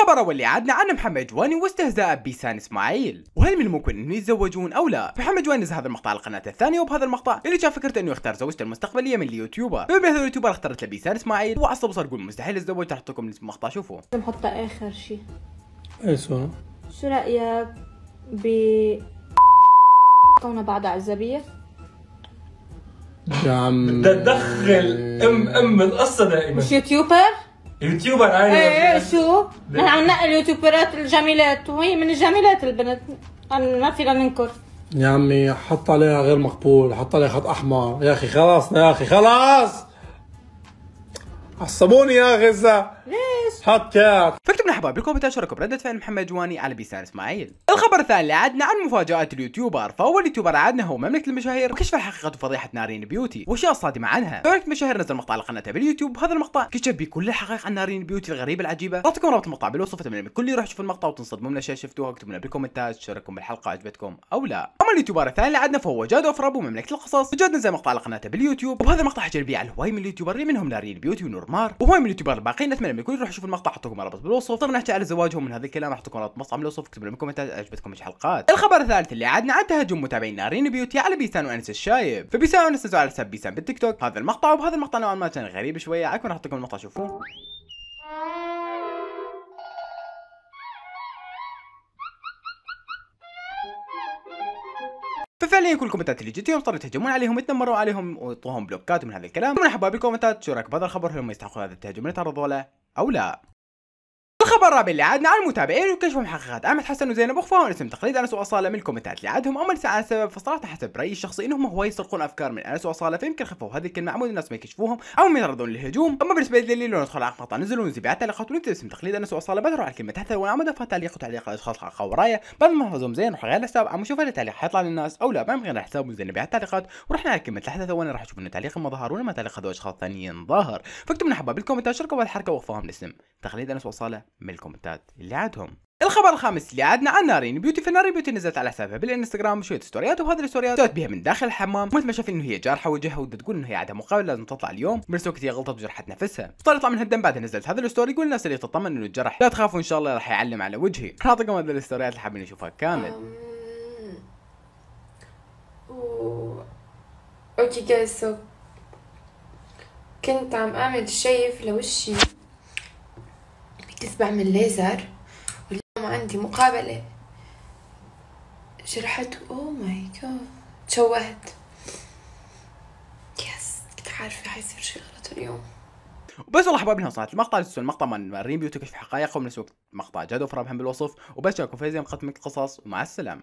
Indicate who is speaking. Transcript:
Speaker 1: الخبر واللي عادنا نعم، عن محمد جواني واستهزاء بيسان اسماعيل وهل من الممكن انه يتزوجون او لا محمد جواني نزل هذا المقطع على القناه الثانيه وبهذا المقطع اللي جاء فكرته انه يختار زوجته المستقبليه من اليوتيوبر هذا اليوتيوبر اختارت لبيسان اسماعيل وعصب صار يقول مستحيل اتزوج راح لكم اسم المقطع شوفوا نحط اخر شيء اي صوره شو رايك ب كون بعض عزبيه يا عمي تدخل ام ام القصه دائما مش يوتيوبر يوتيوبر انا إيه،, ايه شو؟ نحن عم نقل اليوتيوبرات الجميلات وهي من الجميلات البنت ما فينا ننكر يا عمي حط عليها غير مقبول حط عليها خط احمر يا اخي خلاص يا اخي خلاص عصبوني يا غزه ليه فارس حتى فاكتبوا لنا حبايبكم وتشاركوا بردة فعل محمد جواني على بيسان اسماعيل الخبر الثاني اللي عدنا عن مفاجآت اليوتيوبر فاول يوتيوبر عدنا هو مملكة المشاهير وكشف الحقيقة وفضيحة نارين بيوتي واشياء صادمة عنها مملكة المشاهير نزل مقطع على قناتها باليوتيوب هذا المقطع كشف بكل الحقائق عن نارين بيوتي الغريبة العجيبة اعطيكم رابط المقطع بالوصف اتمنى الكل يروح يشوف المقطع وتنصدموا من الاشياء شفتوها اكتبوا لنا بالكومنتات شاركوا بالحلقة عجبتكم او لا اما اليوتيوبر الثاني اللي عدنا فهو جاد افراب مملكة القصص جاد نزل مقطع على قناته باليوتيوب وهذا المقطع حكى بيه على هواي من اليوتيوبرين منهم نارين بيوتي ونورمار وهواي من اليوتيوبر الباقيين اتمنى الكل يروح شوفوا المقطع لكم رابط بالوصف طبعا نحكي على زواجهم من هذا الكلام حطوكم رابط مطعم بالوصف اكتبوا لي بالكومنتات عجبتكم ايش حلقات الخبر الثالث اللي عدنا عن تهجم متابعين نارين بيوتي على بيسان وانس الشايب فبيسان وانس نزلوا على حساب بيسان بالتيك توك هذا المقطع وبهذا المقطع نوعا ما كان غريب شويه اكون احط لكم المقطع شوفوه ففعليا كل الكومنتات اللي جتهم صاروا يتهجمون عليهم يتنمرون عليهم ويعطوهم بلوكات ومن هذا الكلام طبعا حبايب الكومنتات شو رايك بهذا الخبر هل هم يستحقوا هذا التهجم اللي تعرضوا له او لا الخبر الرابع اللي عادنا على المتابعين وكشف محققات احمد حسن وزينب اخفاء اسم تقليد انس واصاله من الكومنتات اللي عادهم اما عن السبب فصراحه حسب رايي الشخصي انهم هو يسرقون افكار من انس واصاله فيمكن خفوا هذه الكلمه عمود الناس ما يكشفوهم او ما يتعرضون للهجوم اما بالنسبه لي لو ندخل على مقطع نزلوا ونزل بعد تعليقات ونكتب اسم تقليد انس واصاله بدروا على الكلمه تحت عمود افهم تعليق وتعليق الاشخاص حققوا ورايا بعد ما هزم زين راح غير الحساب عم نشوف هذا التعليق حيطلع للناس او لا ما من غير حساب بعد التعليقات ورحنا على الكلمه تحت ثواني راح اشوف انه تعليق ما ظهر ولا ما تعليق هذول اشخاص ثانيين ظاهر فاكتبوا لنا حباب بالكومنتات شاركوا الحركه واخفاهم الاسم تقليد انس وصاله من الكومنتات اللي عندهم الخبر الخامس اللي عندنا عن نارين بيوتي فنارين بيوتي نزلت على حسابها بالانستغرام شويه ستوريات وهذه الستوريات سوت بها من داخل الحمام مثل ما شاف انه هي جارحه وجهها وبدها تقول انه هي عندها مقابله لازم تطلع اليوم بنفس الوقت هي غلطت وجرحت نفسها صار طيب، يطلع منها الدم بعدها نزلت هذا الستوري يقول الناس اللي تطمن انه الجرح لا تخافوا ان شاء الله راح يعلم على وجهي اعطيكم هذه الستوريات اللي حابين نشوفها كامل اوكي جايز كنت عم اعمل شيف لوشي كنت بعمل ليزر واليوم عندي مقابلة جرحت أو ماي جاد تشوهت يس كنت عارفة حيصير شي غلط اليوم وبس والله حبايبنا صارت المقطع لسه المقطع من مارين بيوتي كشف حقائق ومن الوقت مقطع جاد وفرامهم بالوصف وبس شاركوا في مقدمة قصص ومع السلامة